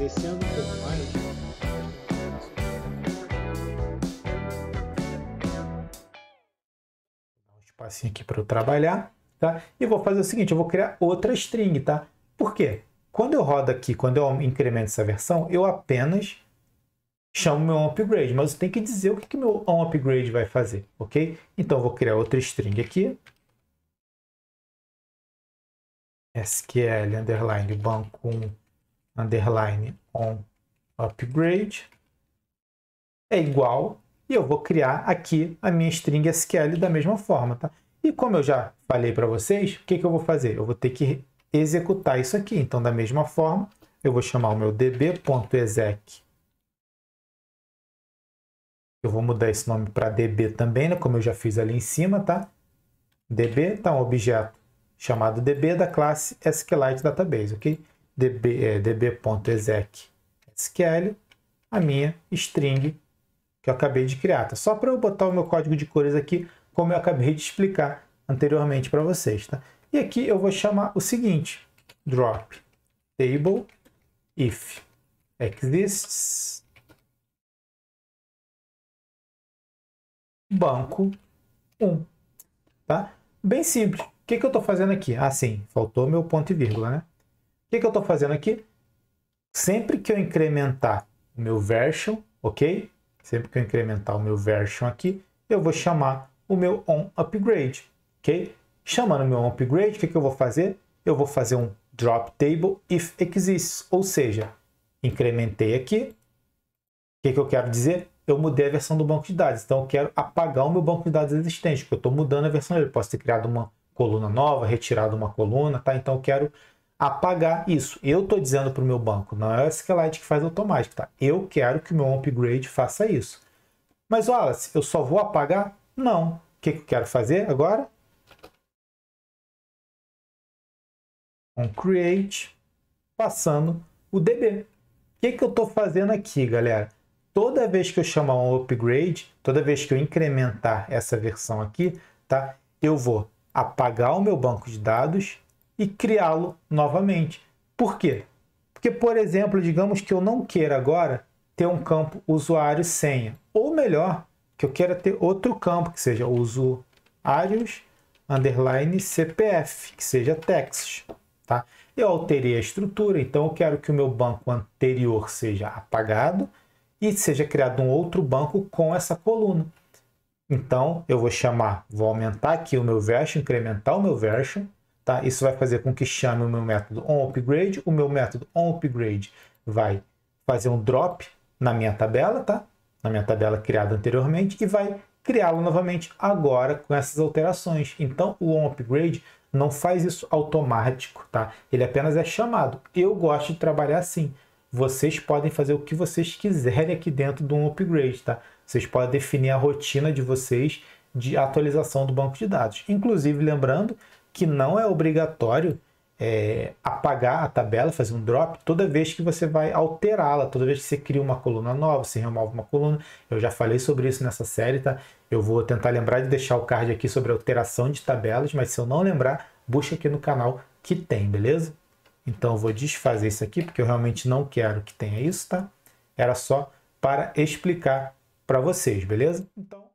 Descendo um pouco mais. Vou aqui para eu trabalhar, tá? E vou fazer o seguinte, eu vou criar outra string, tá? Por quê? Quando eu rodo aqui, quando eu incremento essa versão, eu apenas chamo meu upgrade, mas eu tenho que dizer o que, que meu upgrade vai fazer, ok? Então eu vou criar outra string aqui. SQL underline banco 1 underline on upgrade é igual e eu vou criar aqui a minha string SQL da mesma forma, tá? E como eu já falei para vocês, o que, que eu vou fazer? Eu vou ter que executar isso aqui. Então, da mesma forma, eu vou chamar o meu db.exec. Eu vou mudar esse nome para db também, né? como eu já fiz ali em cima, tá? db tá um objeto chamado db da classe SQLite Database, ok? db.exec.sql, é, a minha string que eu acabei de criar. Tá? Só para eu botar o meu código de cores aqui, como eu acabei de explicar anteriormente para vocês. Tá? E aqui eu vou chamar o seguinte, drop table if exists banco 1. Tá? Bem simples. O que, que eu estou fazendo aqui? Ah, sim, faltou meu ponto e vírgula, né? que, que eu estou fazendo aqui? Sempre que eu incrementar o meu version, ok? Sempre que eu incrementar o meu version aqui, eu vou chamar o meu on upgrade, ok? Chamando o meu on upgrade, o que, que eu vou fazer? Eu vou fazer um drop table if exists, ou seja, incrementei aqui. O que, que eu quero dizer? Eu mudei a versão do banco de dados, então eu quero apagar o meu banco de dados existente, porque eu estou mudando a versão dele. Posso ter criado uma coluna nova, retirado uma coluna, tá? Então eu quero apagar isso. Eu estou dizendo para o meu banco, não é o SQLite que faz automático, tá? Eu quero que o meu upgrade faça isso. Mas, Wallace, eu só vou apagar? Não. O que, que eu quero fazer agora? Um create, passando o DB. O que, que eu estou fazendo aqui, galera? Toda vez que eu chamar um upgrade, toda vez que eu incrementar essa versão aqui, tá? Eu vou apagar o meu banco de dados, e criá-lo novamente. Por quê? Porque, por exemplo, digamos que eu não queira agora ter um campo usuário e senha, ou melhor, que eu queira ter outro campo, que seja usuários underline CPF, que seja text. Tá? Eu alterei a estrutura, então eu quero que o meu banco anterior seja apagado e seja criado um outro banco com essa coluna. Então eu vou chamar, vou aumentar aqui o meu version, incrementar o meu version, Tá? Isso vai fazer com que chame o meu método onUpgrade. O meu método onUpgrade vai fazer um drop na minha tabela, tá? na minha tabela criada anteriormente, e vai criá-lo novamente agora com essas alterações. Então, o onUpgrade não faz isso automático, tá? Ele apenas é chamado. Eu gosto de trabalhar assim. Vocês podem fazer o que vocês quiserem aqui dentro do upgrade, tá? Vocês podem definir a rotina de vocês de atualização do banco de dados. Inclusive, lembrando que não é obrigatório é, apagar a tabela, fazer um drop toda vez que você vai alterá-la, toda vez que você cria uma coluna nova, você remove uma coluna. Eu já falei sobre isso nessa série, tá? Eu vou tentar lembrar de deixar o card aqui sobre alteração de tabelas, mas se eu não lembrar, busca aqui no canal que tem, beleza? Então eu vou desfazer isso aqui, porque eu realmente não quero que tenha isso, tá? Era só para explicar para vocês, beleza? Então